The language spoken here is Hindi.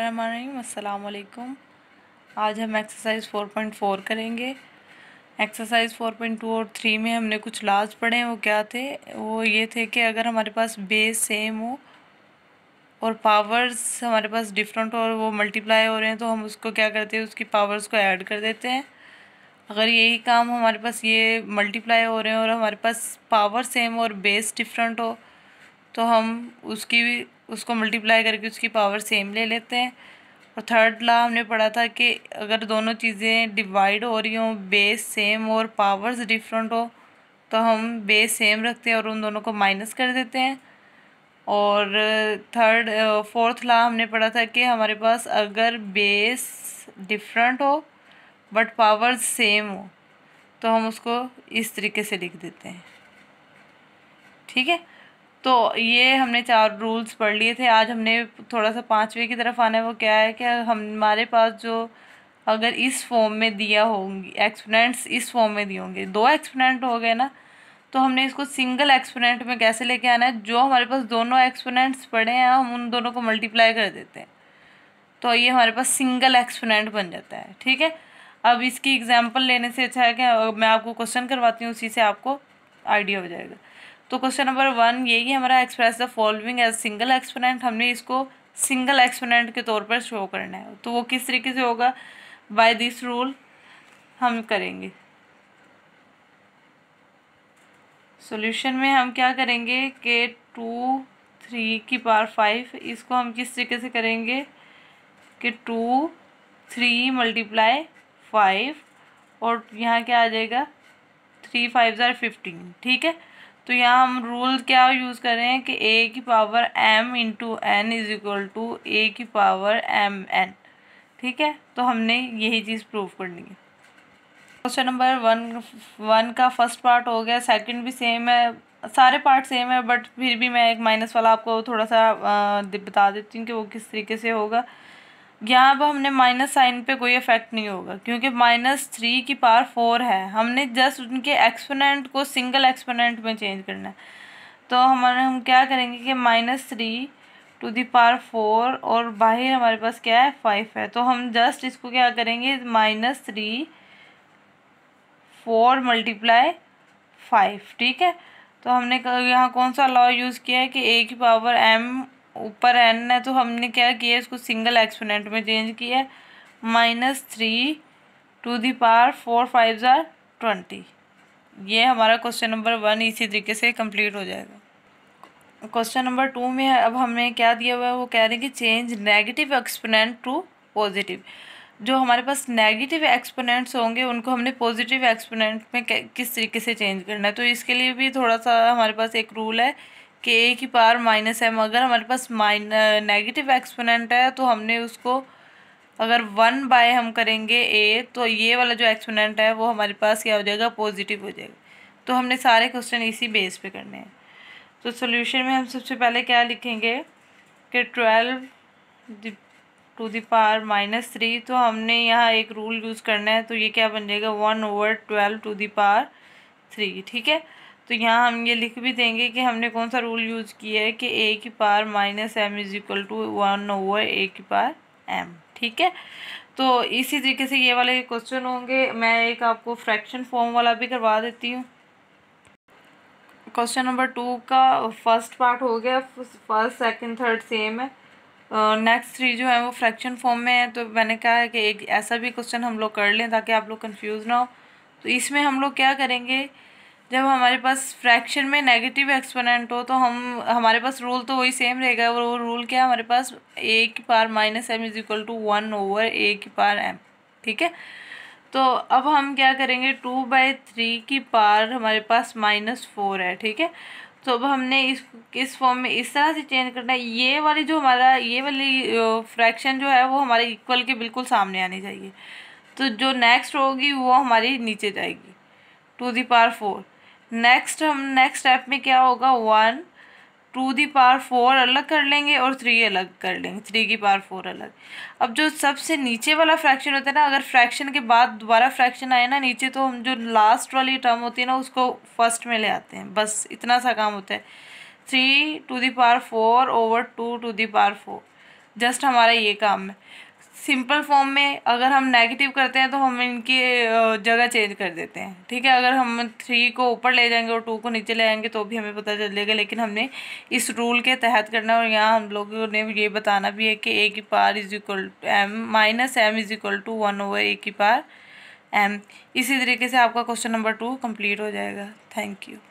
वालेकुम आज हम एक्सरसाइज 4.4 करेंगे एक्सरसाइज 4.2 और 3 में हमने कुछ लाज पढ़े हैं वो क्या थे वो ये थे कि अगर हमारे पास बेस सेम हो और पावर्स हमारे पास डिफरेंट हो और वो मल्टीप्लाई हो रहे हैं तो हम उसको क्या करते हैं उसकी पावर्स को ऐड कर देते हैं अगर यही काम हमारे पास ये मल्टीप्लाई हो रहे हैं और हमारे पास पावर सेम और बेस डिफरेंट हो तो हम उसकी भी उसको मल्टीप्लाई करके उसकी पावर सेम ले लेते हैं और थर्ड ला हमने पढ़ा था कि अगर दोनों चीज़ें डिवाइड हो रही हों बेस सेम और पावर्स डिफरेंट हो तो हम बेस सेम रखते हैं और उन दोनों को माइनस कर देते हैं और थर्ड फोर्थ ला हमने पढ़ा था कि हमारे पास अगर बेस डिफरेंट हो बट पावर्स सेम हो तो हम उसको इस तरीके से लिख देते हैं ठीक है तो ये हमने चार रूल्स पढ़ लिए थे आज हमने थोड़ा सा पाँचवें की तरफ आना है वो क्या है कि हमारे पास जो अगर इस फॉर्म में दिया होंगी एक्सपोनेंट्स इस फॉर्म में दिए होंगे दो एक्सपोनेंट हो गए ना तो हमने इसको सिंगल एक्सपोनेंट में कैसे लेके आना है जो हमारे पास दोनों एक्सपोनेंट्स पड़े हैं हम उन दोनों को मल्टीप्लाई कर देते हैं तो ये हमारे पास सिंगल एक्सपोनेंट बन जाता है ठीक है अब इसकी एग्जाम्पल लेने से अच्छा है कि मैं आपको क्वेश्चन करवाती हूँ उसी से आपको आइडिया हो जाएगा तो क्वेश्चन नंबर वन यही हमारा express the following as single exponent हमने इसको सिंगल एक्सपोनेंट के तौर पर शो करना है तो वो किस तरीके से होगा बाय दिस रूल हम करेंगे सॉल्यूशन में हम क्या करेंगे कि टू थ्री की पावर फाइव इसको हम किस तरीके से करेंगे कि टू थ्री मल्टीप्लाई फाइव और यहाँ क्या आ जाएगा थ्री फाइव ज़ार फिफ्टीन ठीक है तो यहाँ हम रूल क्या यूज़ कर रहे हैं कि ए की power M into N is equal to A की पावर एम एन ठीक है तो हमने यही चीज़ प्रूव करनी है क्वेश्चन नंबर वन वन का फर्स्ट पार्ट हो गया सेकंड भी सेम है सारे पार्ट सेम है बट फिर भी मैं एक माइनस वाला आपको थोड़ा सा बता देती हूँ कि वो किस तरीके से होगा यहाँ पर हमने माइनस साइन पे कोई इफेक्ट नहीं होगा क्योंकि माइनस थ्री की पावर फोर है हमने जस्ट उनके एक्सपोनेंट को सिंगल एक्सपोनेंट में चेंज करना है तो हमारे हम क्या करेंगे कि minus three to the power four और बाहर हमारे पास क्या है फाइव है तो हम जस्ट इसको क्या करेंगे minus three four multiply five ठीक है तो हमने यहाँ कौन सा लॉ यूज़ किया है कि ए की पावर एम ऊपर एन है तो हमने क्या किया इसको सिंगल एक्सपोनेंट में चेंज किया minus three to the power four five ज़ार ट्वेंटी ये हमारा क्वेश्चन नंबर वन इसी तरीके से कंप्लीट हो जाएगा क्वेश्चन नंबर टू में अब हमने क्या दिया हुआ है वो कह रहे हैं कि change negative exponent to positive जो हमारे पास नेगेटिव एक्सपोनेंट्स होंगे उनको हमने पॉजिटिव एक्सपोनेंट में किस तरीके से चेंज करना है तो इसके लिए भी थोड़ा सा हमारे पास एक रूल है कि ए की पावर माइनस एम अगर हमारे पास माइन नेगेटिव एक्सपोनेंट है तो हमने उसको अगर वन बाय हम करेंगे ए तो ये वाला जो एक्सपोनेंट है वो हमारे पास क्या हो जाएगा पॉजिटिव हो जाएगा तो हमने सारे क्वेश्चन इसी बेस पे करने हैं तो सोल्यूशन में हम सबसे पहले क्या लिखेंगे कि twelve to the minus three तो हमने यहाँ एक रूल यूज़ करना है तो ये क्या बन जाएगा one over twelve to the power three ठीक है तो यहाँ हम ये लिख भी देंगे कि हमने कौन सा रूल यूज़ किया है कि ए की power minus M is equal to one over A की पार एम ठीक है तो इसी तरीके से ये वाले क्वेश्चन होंगे मैं एक आपको फ्रैक्शन फॉर्म वाला भी करवा देती हूँ क्वेश्चन नंबर टू का फर्स्ट पार्ट हो गया फर्स्ट सेकंड थर्ड सेम है नेक्स्ट थ्री जो है वो फ्रैक्शन फॉर्म में है तो मैंने कहा है कि एक ऐसा भी क्वेश्चन हम लोग कर लें ताकि आप लोग कंफ्यूज ना हो तो इसमें हम लोग क्या करेंगे जब हमारे पास फ्रैक्शन में नेगेटिव एक्सपोनेंट हो तो हम हमारे पास रूल तो वही सेम रहेगा और वो रूल क्या है हमारे पास ए की power minus M is equal to one over A की पार एम ठीक है तो अब हम क्या करेंगे टू बाई थ्री की पार हमारे पास माइनस फोर है ठीक है तो अब हमने इस इस फॉर्म में इस तरह से चेंज करना है ये वाली जो हमारा ये वाली फ्रैक्शन जो है वो हमारे इक्वल के बिल्कुल सामने आनी चाहिए तो जो नेक्स्ट होगी वो हमारी नीचे जाएगी two the power four next हम नेक्स्ट स्टेप में क्या होगा one to the power four अलग कर लेंगे और थ्री अलग कर लेंगे थ्री की पावर फोर अलग अब जो सबसे नीचे वाला फ्रैक्शन होता है ना अगर फ्रैक्शन के बाद दोबारा फ्रैक्शन आए ना नीचे तो हम जो लास्ट वाली टर्म होती है ना उसको फर्स्ट में ले आते हैं बस इतना सा काम होता है three to the power four over two to the power four just हमारा ये काम है सिंपल फॉर्म में अगर हम नेगेटिव करते हैं तो हम इनकी जगह चेंज कर देते हैं ठीक है अगर हम थ्री को ऊपर ले जाएंगे और टू को नीचे ले जाएंगे तो भी हमें पता चल जाएगा लेकिन हमने इस रूल के तहत करना और यहाँ हम लोगों ने ये बताना भी है कि ए की power is equal M minus M is equal to one over A की पार एम इसी तरीके से आपका क्वेश्चन नंबर टू कम्प्लीट हो जाएगा थैंक यू